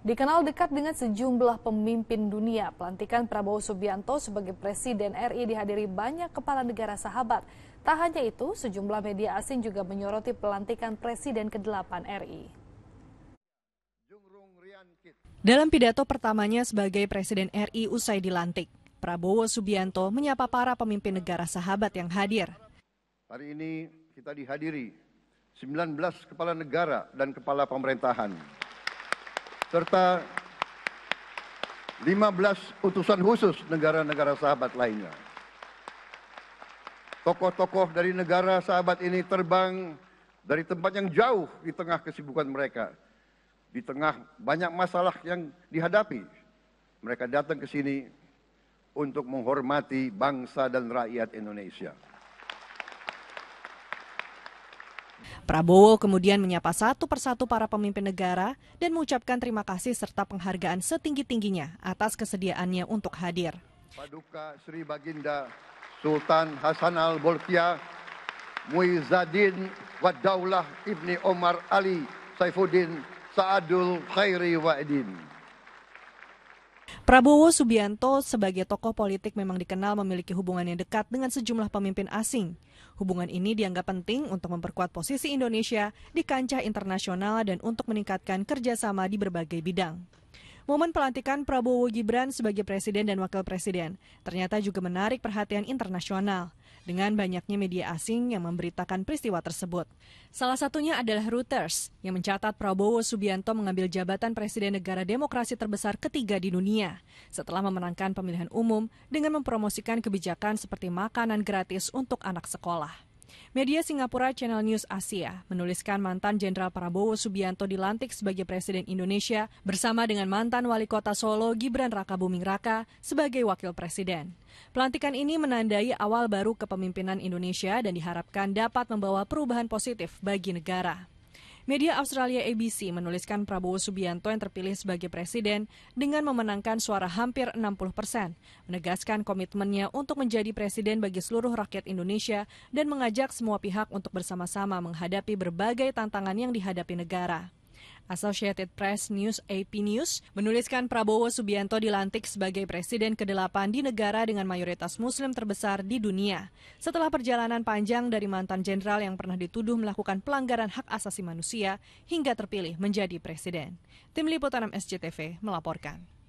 Dikenal dekat dengan sejumlah pemimpin dunia, pelantikan Prabowo Subianto sebagai Presiden RI dihadiri banyak kepala negara sahabat. Tak hanya itu, sejumlah media asing juga menyoroti pelantikan Presiden ke-8 RI. Dalam pidato pertamanya sebagai Presiden RI usai dilantik, Prabowo Subianto menyapa para pemimpin negara sahabat yang hadir. Hari ini kita dihadiri 19 kepala negara dan kepala pemerintahan serta 15 utusan khusus negara-negara sahabat lainnya. Tokoh-tokoh dari negara sahabat ini terbang dari tempat yang jauh di tengah kesibukan mereka, di tengah banyak masalah yang dihadapi. Mereka datang ke sini untuk menghormati bangsa dan rakyat Indonesia. Prabowo kemudian menyapa satu persatu para pemimpin negara dan mengucapkan terima kasih serta penghargaan setinggi-tingginya atas kesediaannya untuk hadir. Paduka Sri Baginda Sultan Hasan al Bolkiah Muizzadin Wadaulah Ibni Omar Ali Saifuddin Sa'adul Khairi Wa'idin. Prabowo Subianto sebagai tokoh politik memang dikenal memiliki hubungan yang dekat dengan sejumlah pemimpin asing. Hubungan ini dianggap penting untuk memperkuat posisi Indonesia di kancah internasional dan untuk meningkatkan kerjasama di berbagai bidang. Momen pelantikan Prabowo Gibran sebagai presiden dan wakil presiden ternyata juga menarik perhatian internasional dengan banyaknya media asing yang memberitakan peristiwa tersebut. Salah satunya adalah Reuters yang mencatat Prabowo Subianto mengambil jabatan presiden negara demokrasi terbesar ketiga di dunia setelah memenangkan pemilihan umum dengan mempromosikan kebijakan seperti makanan gratis untuk anak sekolah. Media Singapura Channel News Asia menuliskan mantan Jenderal Prabowo Subianto dilantik sebagai Presiden Indonesia bersama dengan mantan Wali Kota Solo Gibran Raka Buming Raka sebagai Wakil Presiden. Pelantikan ini menandai awal baru kepemimpinan Indonesia dan diharapkan dapat membawa perubahan positif bagi negara. Media Australia ABC menuliskan Prabowo Subianto yang terpilih sebagai presiden dengan memenangkan suara hampir 60 persen, menegaskan komitmennya untuk menjadi presiden bagi seluruh rakyat Indonesia dan mengajak semua pihak untuk bersama-sama menghadapi berbagai tantangan yang dihadapi negara. Associated Press News AP News menuliskan Prabowo Subianto dilantik sebagai presiden ke-8 di negara dengan mayoritas muslim terbesar di dunia. Setelah perjalanan panjang dari mantan jenderal yang pernah dituduh melakukan pelanggaran hak asasi manusia hingga terpilih menjadi presiden. Tim Liputan Sctv melaporkan.